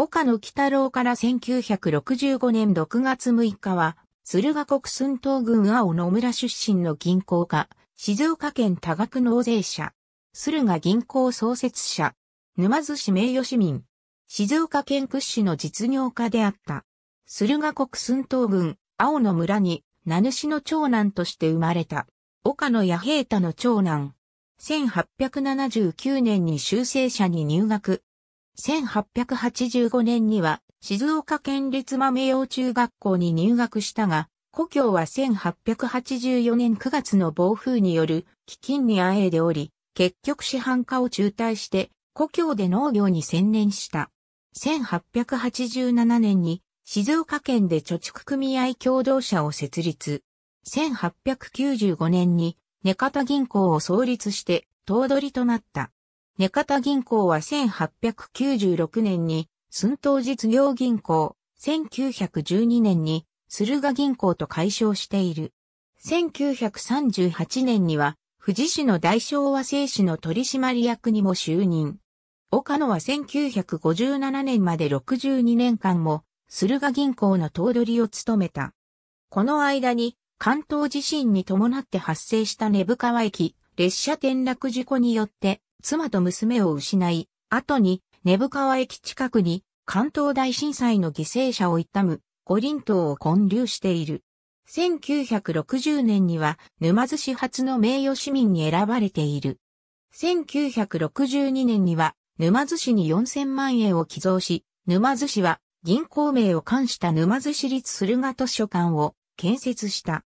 岡野北郎から1965年6月6日は、駿河国寸東郡青野村出身の銀行家、静岡県多額納税者、駿河銀行創設者、沼津市名誉市民、静岡県屈指の実業家であった。駿河国寸東郡青野村に、名主の長男として生まれた。岡野弥平太の長男。1879年に修正社に入学。1885年には静岡県立豆洋中学校に入学したが、故郷は1884年9月の暴風による飢饉にあえいでおり、結局市販化を中退して故郷で農業に専念した。1887年に静岡県で貯蓄組合共同社を設立。1895年に根方銀行を創立して頭取となった。根方銀行は1896年に、寸東実業銀行、1912年に、駿河銀行と解消している。1938年には、富士市の大昭和製紙の取締役にも就任。岡野は1957年まで62年間も、駿河銀行の頭取を務めた。この間に、関東地震に伴って発生した根深川駅、列車転落事故によって、妻と娘を失い、後に、根深川駅近くに、関東大震災の犠牲者を悼む、五輪島を建立している。1960年には、沼津市初の名誉市民に選ばれている。1962年には、沼津市に4000万円を寄贈し、沼津市は銀行名を冠した沼津市立駿河図書館を建設した。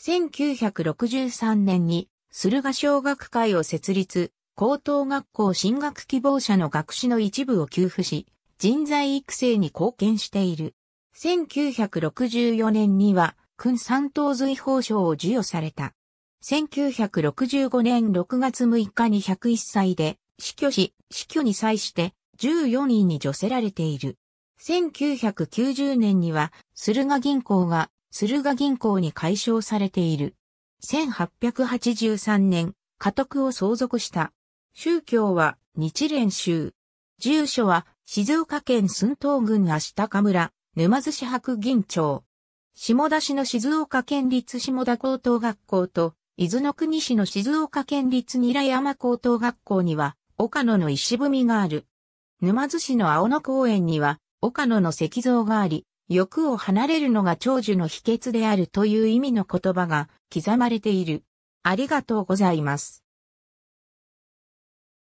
1963年に駿河小学会を設立、高等学校進学希望者の学士の一部を給付し、人材育成に貢献している。1964年には、君三等随法賞を授与された。1965年6月6日に101歳で死去し、死去に際して14人に除せられている。1990年には、駿河銀行が駿河銀行に解消されている。1883年、家督を相続した宗教は日蓮宗。住所は静岡県寸東郡足高村、沼津市白銀町。下田市の静岡県立下田高等学校と、伊豆の国市の静岡県立韮山高等学校には、岡野の石踏みがある。沼津市の青野公園には、岡野の石像があり、欲を離れるのが長寿の秘訣であるという意味の言葉が刻まれている。ありがとうございます。